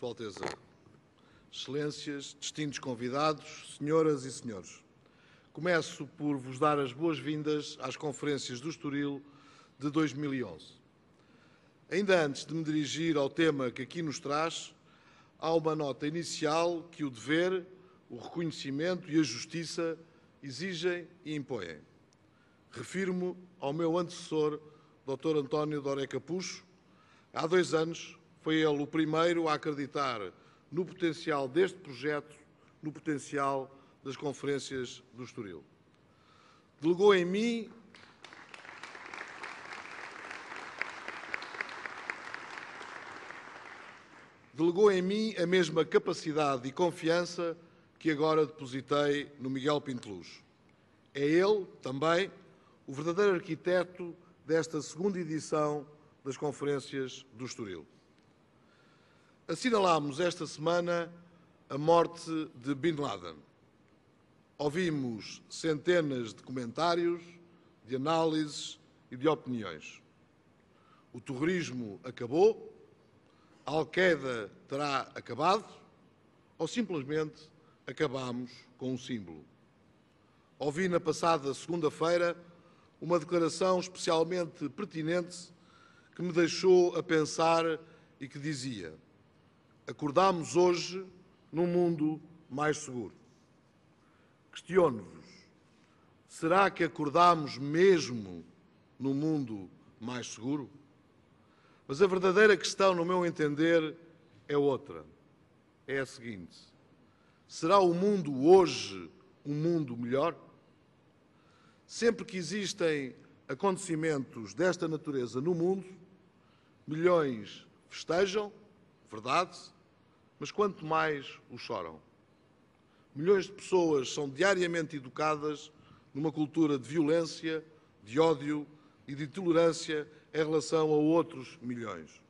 Sua Alteza, Excelências, distintos convidados, senhoras e senhores. Começo por vos dar as boas-vindas às conferências do Estoril de 2011. Ainda antes de me dirigir ao tema que aqui nos traz, há uma nota inicial que o dever, o reconhecimento e a justiça exigem e impõem. Refiro-me ao meu antecessor, Dr. António Doré Capucho, há dois anos, foi ele o primeiro a acreditar no potencial deste projeto, no potencial das conferências do Estoril. Delegou em mim delegou em mim a mesma capacidade e confiança que agora depositei no Miguel Pinteluz. É ele, também, o verdadeiro arquiteto desta segunda edição das Conferências do Estoril. Assinalámos esta semana a morte de Bin Laden. Ouvimos centenas de comentários, de análises e de opiniões. O terrorismo acabou, a Al-Qaeda terá acabado, ou simplesmente acabamos com um símbolo. Ouvi na passada segunda-feira uma declaração especialmente pertinente que me deixou a pensar e que dizia acordamos hoje num mundo mais seguro. Questiono-vos: será que acordamos mesmo num mundo mais seguro? Mas a verdadeira questão, no meu entender, é outra. É a seguinte: será o mundo hoje um mundo melhor? Sempre que existem acontecimentos desta natureza no mundo, milhões festejam, verdade, mas quanto mais o choram. Milhões de pessoas são diariamente educadas numa cultura de violência, de ódio e de intolerância em relação a outros milhões.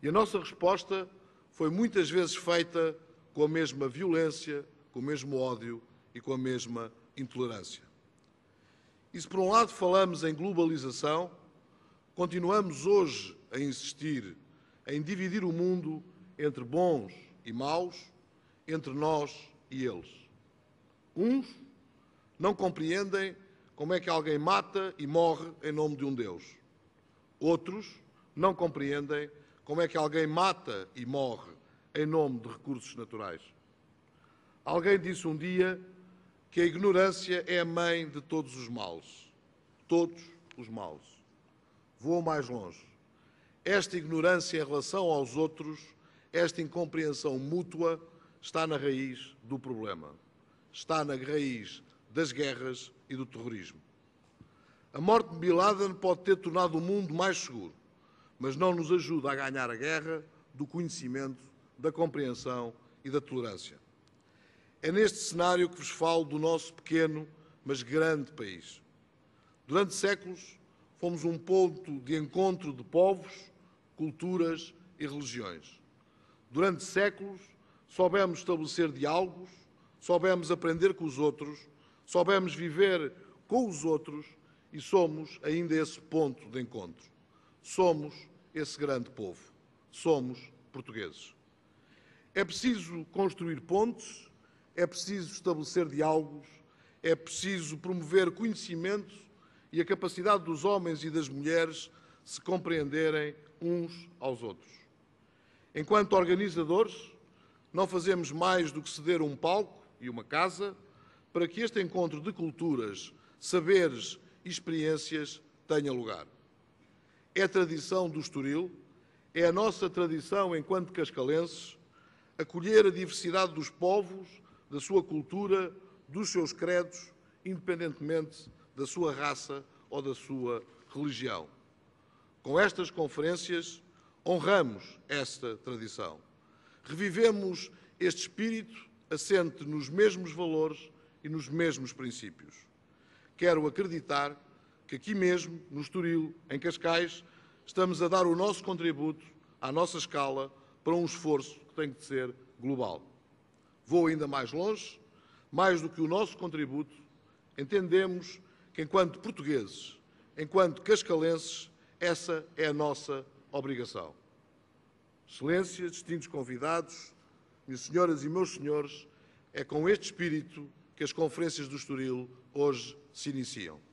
E a nossa resposta foi muitas vezes feita com a mesma violência, com o mesmo ódio e com a mesma intolerância. E se por um lado falamos em globalização, continuamos hoje a insistir em dividir o mundo entre bons e maus, entre nós e eles. Uns não compreendem como é que alguém mata e morre em nome de um Deus. Outros não compreendem como é que alguém mata e morre em nome de recursos naturais. Alguém disse um dia que a ignorância é a mãe de todos os males. Todos os males. Vou mais longe. Esta ignorância em relação aos outros esta incompreensão mútua está na raiz do problema. Está na raiz das guerras e do terrorismo. A morte de Bin Laden pode ter tornado o mundo mais seguro, mas não nos ajuda a ganhar a guerra do conhecimento, da compreensão e da tolerância. É neste cenário que vos falo do nosso pequeno, mas grande país. Durante séculos, fomos um ponto de encontro de povos, culturas e religiões. Durante séculos, soubemos estabelecer diálogos, soubemos aprender com os outros, soubemos viver com os outros e somos ainda esse ponto de encontro. Somos esse grande povo. Somos portugueses. É preciso construir pontes, é preciso estabelecer diálogos, é preciso promover conhecimento e a capacidade dos homens e das mulheres se compreenderem uns aos outros. Enquanto organizadores, não fazemos mais do que ceder um palco e uma casa para que este encontro de culturas, saberes e experiências tenha lugar. É tradição do Estoril, é a nossa tradição enquanto cascalenses acolher a diversidade dos povos, da sua cultura, dos seus credos, independentemente da sua raça ou da sua religião. Com estas conferências, Honramos esta tradição. Revivemos este espírito assente nos mesmos valores e nos mesmos princípios. Quero acreditar que aqui mesmo, no Estoril, em Cascais, estamos a dar o nosso contributo, à nossa escala, para um esforço que tem de ser global. Vou ainda mais longe, mais do que o nosso contributo, entendemos que, enquanto portugueses, enquanto cascalenses, essa é a nossa obrigação. Excelências, distintos convidados, minhas senhoras e meus senhores, é com este espírito que as conferências do Estoril hoje se iniciam.